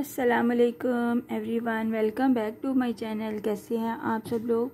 अस्सलाम वालेकुम everyone welcome back to my channel कैसे हैं आप सब लोग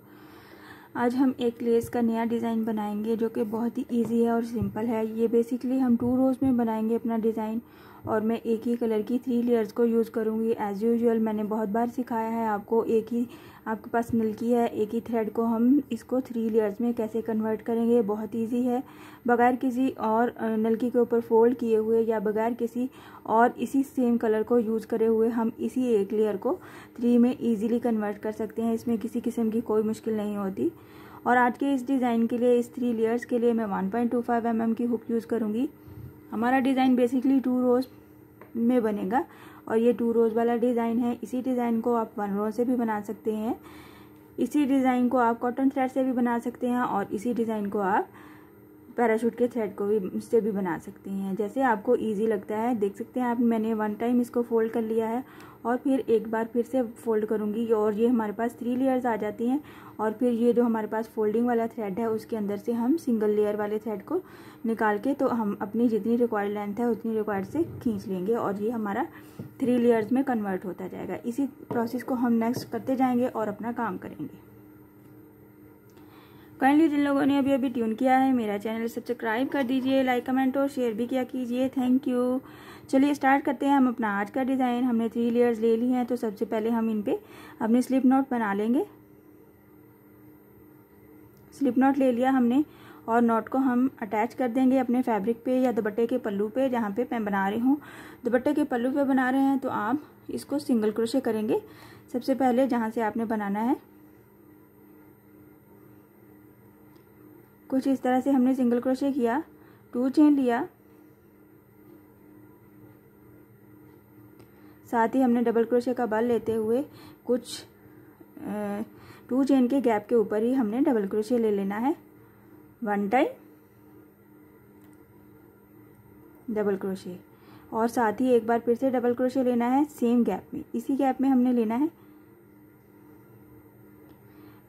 आज हम एक लेस का नया डिज़ाइन बनाएंगे जो कि बहुत ही इजी है और सिंपल है ये बेसिकली हम टू रोज़ में बनाएंगे अपना डिज़ाइन और मैं एक ही कलर की थ्री लेयर्स को यूज़ करूँगी एज़ यूजल मैंने बहुत बार सिखाया है आपको एक ही आपके पास नलकी है एक ही थ्रेड को हम इसको थ्री लेयर्स में कैसे कन्वर्ट करेंगे बहुत ईजी है बगैर किसी और नलकी के ऊपर फोल्ड किए हुए या बगैर किसी और इसी सेम कलर को यूज़ करे हुए हम इसी एक लेयर को थ्री में ईजिली कन्वर्ट कर सकते हैं इसमें किसी किस्म की कोई मुश्किल नहीं होती और आज के इस डिज़ाइन के लिए इस थ्री लेयर्स के लिए मैं one point two five M M की हुक यूज़ करूँगी हमारा डिज़ाइन बेसिकली टू रोज़ में बनेगा और ये टू रोज़ वाला डिज़ाइन है इसी डिज़ाइन को आप वन रोज से भी बना सकते हैं इसी डिज़ाइन को आप कॉटन थ्रेड से भी बना सकते हैं और इसी डिज़ाइन को आप पैराशूट के थ्रेड को भी उससे भी बना सकती हैं जैसे आपको इजी लगता है देख सकते हैं आप मैंने वन टाइम इसको फोल्ड कर लिया है और फिर एक बार फिर से फोल्ड करूँगी और ये हमारे पास थ्री लेयर्स आ जाती हैं और फिर ये जो हमारे पास फोल्डिंग वाला थ्रेड है उसके अंदर से हम सिंगल लेयर वाले थ्रेड को निकाल के तो हम अपनी जितनी रिक्वायर्ड लेंथ है उतनी रिक्वायर्ड से खींच लेंगे और ये हमारा थ्री लेयर्स में कन्वर्ट होता जाएगा इसी प्रोसेस को हम नेक्स्ट करते जाएंगे और अपना काम करेंगे काइंडली जिन लोगों ने अभी अभी ट्यून किया है मेरा चैनल सब्सक्राइब कर दीजिए लाइक कमेंट और शेयर भी किया कीजिए थैंक यू चलिए स्टार्ट करते हैं हम अपना आज का डिज़ाइन हमने थ्री लेयर्स ले ली हैं तो सबसे पहले हम इन पर अपने स्लिप नोट बना लेंगे स्लिप नोट ले लिया हमने और नोट को हम अटैच कर देंगे अपने फैब्रिक पे या दुपट्टे के पल्लू पे जहाँ पे मैं बना रही हूँ दुपट्टे के पल्लू पे बना रहे हैं तो आप इसको सिंगल क्रोशे करेंगे सबसे पहले जहाँ से आपने बनाना है कुछ इस तरह से हमने सिंगल क्रोशे किया टू चेन लिया साथ ही हमने डबल क्रोशे का बल लेते हुए कुछ टू चेन के गैप के ऊपर ही हमने डबल क्रोशे ले लेना है वन टाइम डबल क्रोशे और साथ ही एक बार फिर से डबल क्रोशे लेना है सेम गैप में इसी गैप में हमने लेना है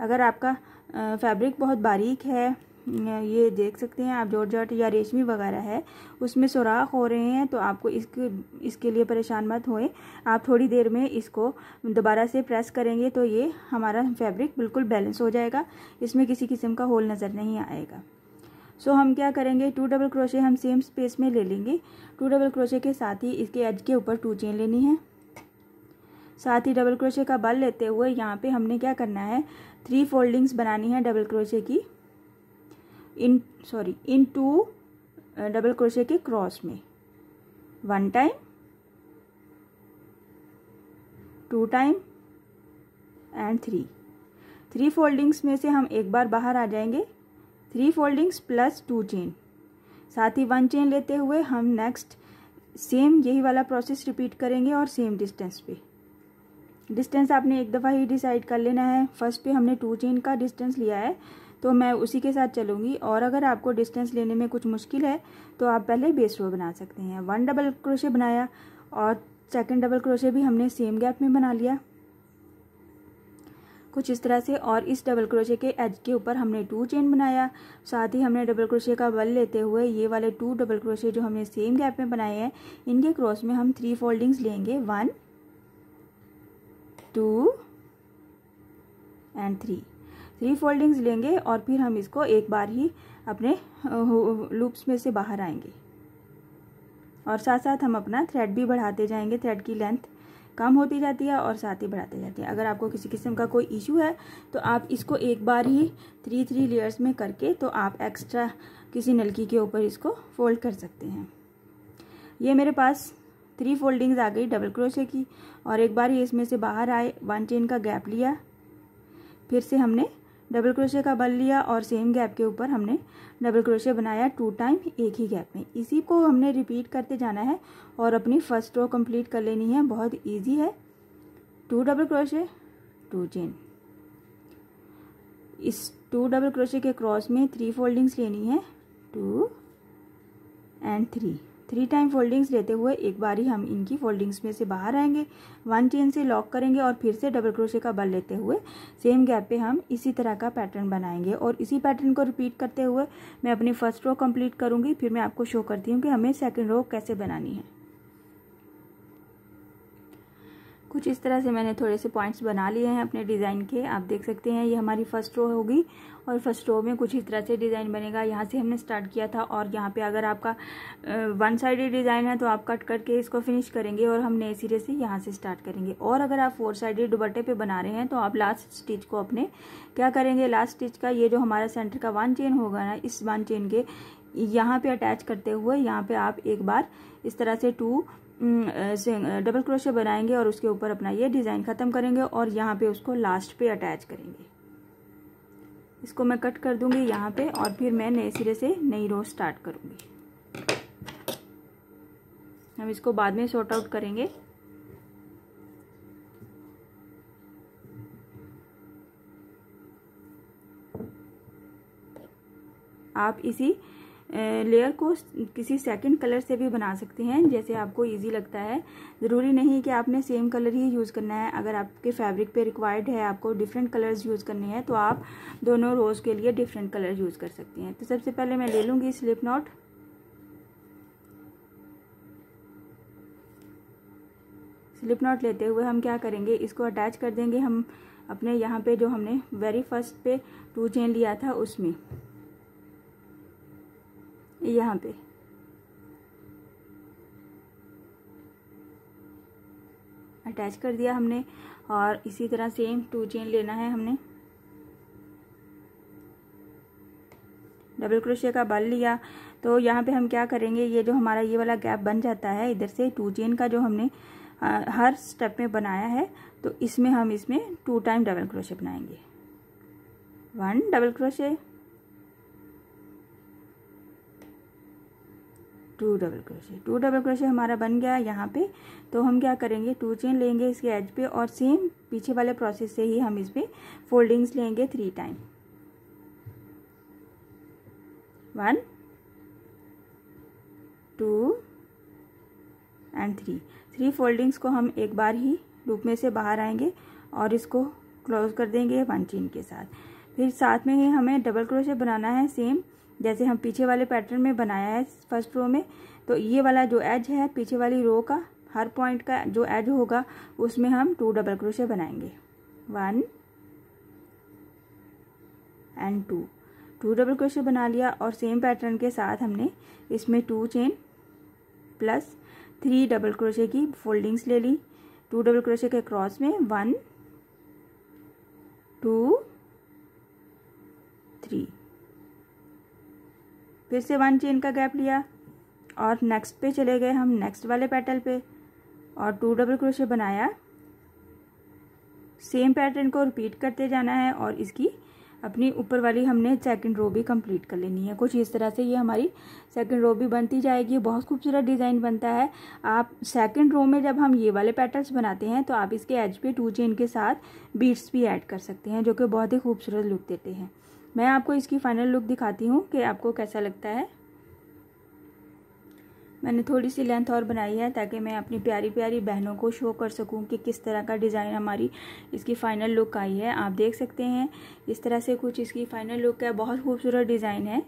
अगर आपका फैब्रिक बहुत बारीक है ये देख सकते हैं आप जॉर्जट या रेशमी वगैरह है उसमें सुराख हो रहे हैं तो आपको इसके इसके लिए परेशान मत होए आप थोड़ी देर में इसको दोबारा से प्रेस करेंगे तो ये हमारा फैब्रिक बिल्कुल बैलेंस हो जाएगा इसमें किसी किस्म का होल नज़र नहीं आएगा सो so, हम क्या करेंगे टू डबल क्रोशे हम सेम स्पेस में ले लेंगे टू डबल क्रोशे के साथ ही इसके एज के ऊपर टू चेन लेनी है साथ ही डबल क्रोशे का बल लेते हुए यहाँ पे हमने क्या करना है थ्री फोल्डिंग्स बनानी है डबल क्रोशे की in sorry in two double क्रोशिया के क्रॉस में one time two time and three three foldings में से हम एक बार बाहर आ जाएंगे three foldings plus two chain साथ ही वन चेन लेते हुए हम नेक्स्ट सेम यही वाला प्रोसेस रिपीट करेंगे और सेम डिस्टेंस पे डिस्टेंस आपने एक दफ़ा ही डिसाइड कर लेना है फर्स्ट पे हमने टू चेन का डिस्टेंस लिया है तो मैं उसी के साथ चलूँगी और अगर आपको डिस्टेंस लेने में कुछ मुश्किल है तो आप पहले बेस रो बना सकते हैं वन डबल क्रोशे बनाया और सेकेंड डबल क्रोशे भी हमने सेम गैप में बना लिया कुछ इस तरह से और इस डबल क्रोशे के एज के ऊपर हमने टू चेन बनाया साथ ही हमने डबल क्रोशे का बल लेते हुए ये वाले टू डबल क्रोशे जो हमने सेम गैप में बनाए हैं इनके क्रॉस में हम थ्री फोल्डिंग्स लेंगे one two and three three foldings लेंगे और फिर हम इसको एक बार ही अपने लूप्स में से बाहर आएंगे और साथ साथ हम अपना थ्रेड भी बढ़ाते जाएंगे थ्रेड की लेंथ कम होती जाती है और साथ ही बढ़ाते जाते हैं अगर आपको किसी किस्म का कोई इशू है तो आप इसको एक बार ही थ्री थ्री लेयर्स में करके तो आप एक्स्ट्रा किसी नलकी के ऊपर इसको फोल्ड कर सकते हैं ये मेरे पास थ्री फोल्डिंग्स आ गई डबल क्रोशे की और एक बार ये इसमें से बाहर आए वन चेन का गैप लिया फिर से हमने डबल क्रोशे का बल लिया और सेम गैप के ऊपर हमने डबल क्रोशे बनाया टू टाइम एक ही गैप में इसी को हमने रिपीट करते जाना है और अपनी फर्स्ट रो कंप्लीट कर लेनी है बहुत इजी है two double crochet two chain इस टू डबल क्रोशे के क्रॉस में थ्री फोल्डिंग्स लेनी है two and three three time foldings लेते हुए एक बार ही हम इनकी फोल्डिंग्स में से बाहर आएंगे वन चेन से लॉक करेंगे और फिर से डबल क्रोशे का बल लेते हुए सेम गैप पे हम इसी तरह का पैटर्न बनाएंगे और इसी पैटर्न को रिपीट करते हुए मैं अपनी फर्स्ट रो कंप्लीट करूँगी फिर मैं आपको शो करती हूँ कि हमें सेकेंड रो कैसे बनानी है कुछ इस तरह से मैंने थोड़े से पॉइंट्स बना लिए हैं अपने डिज़ाइन के आप देख सकते हैं ये हमारी फर्स्ट रो होगी और फर्स्ट रो में कुछ इस तरह से डिज़ाइन बनेगा यहाँ से हमने स्टार्ट किया था और यहाँ पे अगर आपका वन साइडेड डिज़ाइन है तो आप कट करके इसको फिनिश करेंगे और हम नए सिरे से यहाँ से स्टार्ट करेंगे और अगर आप फोर साइडेड दुबट्टे पे बना रहे हैं तो आप लास्ट स्टिच को अपने क्या करेंगे लास्ट स्टिच का ये जो हमारा सेंटर का वन चेन होगा ना इस वन चेन के यहाँ पर अटैच करते हुए यहाँ पर आप एक बार इस तरह से टू डबल क्रोशे बनाएंगे और उसके ऊपर अपना ये डिज़ाइन ख़त्म करेंगे और यहाँ पे उसको लास्ट पे अटैच करेंगे इसको मैं कट कर दूंगी यहाँ पे और फिर मैं नए सिरे से नई रो स्टार्ट करूँगी हम इसको बाद में शॉर्ट आउट करेंगे आप इसी लेयर को किसी सेकंड कलर से भी बना सकते हैं जैसे आपको इजी लगता है ज़रूरी नहीं कि आपने सेम कलर ही यूज़ करना है अगर आपके फैब्रिक पे रिक्वायर्ड है आपको डिफरेंट कलर्स यूज़ करने हैं तो आप दोनों रोज़ के लिए डिफरेंट कलर यूज़ कर सकते हैं तो सबसे पहले मैं ले लूँगी स्लिप नॉट स्लिप नॉट लेते हुए हम क्या करेंगे इसको अटैच कर देंगे हम अपने यहाँ पे जो हमने वेरी फर्स्ट पे टू चेन लिया था उसमें यहाँ पे अटैच कर दिया हमने और इसी तरह सेम टू चेन लेना है हमने डबल क्रोशे का बल लिया तो यहाँ पे हम क्या करेंगे ये जो हमारा ये वाला गैप बन जाता है इधर से टू चेन का जो हमने आ, हर स्टेप में बनाया है तो इसमें हम इसमें टू टाइम डबल क्रोशे बनाएंगे one double crochet two double crochet two double crochet हमारा बन गया यहाँ पे तो हम क्या करेंगे टू चेन लेंगे इसके एज पे और सेम पीछे वाले प्रोसेस से ही हम इस पर फोल्डिंग्स लेंगे three time one two and three three foldings को हम एक बार ही लूप में से बाहर आएंगे और इसको क्लोज कर देंगे वन चेन के साथ फिर साथ में ही हमें डबल क्रोशे बनाना है सेम जैसे हम पीछे वाले पैटर्न में बनाया है फर्स्ट रो में तो ये वाला जो एज है पीछे वाली रो का हर पॉइंट का जो एज होगा उसमें हम टू डबल क्रोशे बनाएंगे one and two two double crochet बना लिया और सेम पैटर्न के साथ हमने इसमें two chain plus three double crochet की फोल्डिंग्स ले ली टू डबल क्रोशे के क्रॉस में वन टू थ्री फिर से वन चेन का गैप लिया और नेक्स्ट पे चले गए हम नेक्स्ट वाले पैटल पे और टू डबल क्रोशे बनाया सेम पैटर्न को रिपीट करते जाना है और इसकी अपनी ऊपर वाली हमने सेकंड रो भी कंप्लीट कर लेनी है कुछ इस तरह से ये हमारी सेकंड रो भी बनती जाएगी बहुत खूबसूरत डिज़ाइन बनता है आप सेकंड रो में जब हम ये वाले पैटर्न्स बनाते हैं तो आप इसके एज पे टू चेन के साथ बीट्स भी ऐड कर सकते हैं जो कि बहुत ही खूबसूरत लुक देते हैं मैं आपको इसकी फाइनल लुक दिखाती हूँ कि आपको कैसा लगता है मैंने थोड़ी सी लेंथ और बनाई है ताकि मैं अपनी प्यारी प्यारी बहनों को शो कर सकूं कि किस तरह का डिज़ाइन हमारी इसकी फ़ाइनल लुक आई है आप देख सकते हैं इस तरह से कुछ इसकी फ़ाइनल लुक है बहुत खूबसूरत डिज़ाइन है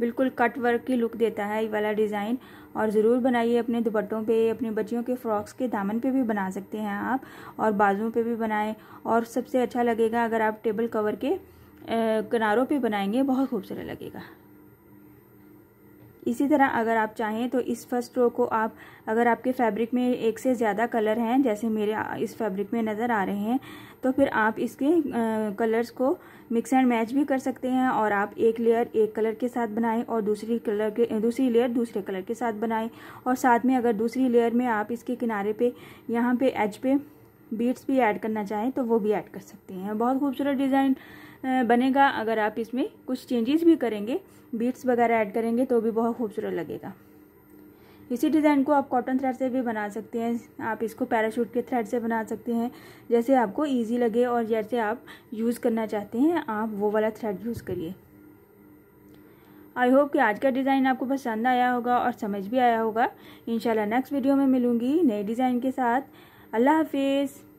बिल्कुल कट वर्क की लुक देता है ये वाला डिज़ाइन और ज़रूर बनाइए अपने दुपट्टों पे अपनी बच्चियों के फ्रॉक्स के दामन पे भी बना सकते हैं आप और बाजुओं पे भी बनाएं और सबसे अच्छा लगेगा अगर आप टेबल कवर के किनारों पे बनाएंगे बहुत खूबसूरत लगेगा इसी तरह अगर आप चाहें तो इस फर्स्ट रो को आप अगर आपके फैब्रिक में एक से ज़्यादा कलर हैं जैसे मेरे इस फैब्रिक में नज़र आ रहे हैं तो फिर आप इसके कलर्स को मिक्स एंड मैच भी कर सकते हैं और आप एक लेयर एक कलर के साथ बनाएं और दूसरी कलर के दूसरी लेयर दूसरे कलर के साथ बनाएं और साथ में अगर दूसरी लेयर में आप इसके किनारे पे यहाँ पे एज पे बीट्स भी ऐड करना चाहें तो वो भी ऐड कर सकते हैं बहुत खूबसूरत डिज़ाइन बनेगा अगर आप इसमें कुछ चेंजेस भी करेंगे बीट्स वगैरह ऐड करेंगे तो भी बहुत खूबसूरत लगेगा इसी डिज़ाइन को आप कॉटन थ्रेड से भी बना सकते हैं आप इसको पैराशूट के थ्रेड से बना सकते हैं जैसे आपको इजी लगे और जैसे आप यूज़ करना चाहते हैं आप वो वाला थ्रेड यूज़ करिए आई होप कि आज का डिज़ाइन आपको पसंद आया होगा और समझ भी आया होगा इंशाल्लाह नेक्स्ट वीडियो में मिलूँगी नए डिज़ाइन के साथ अल्लाह हाफिज़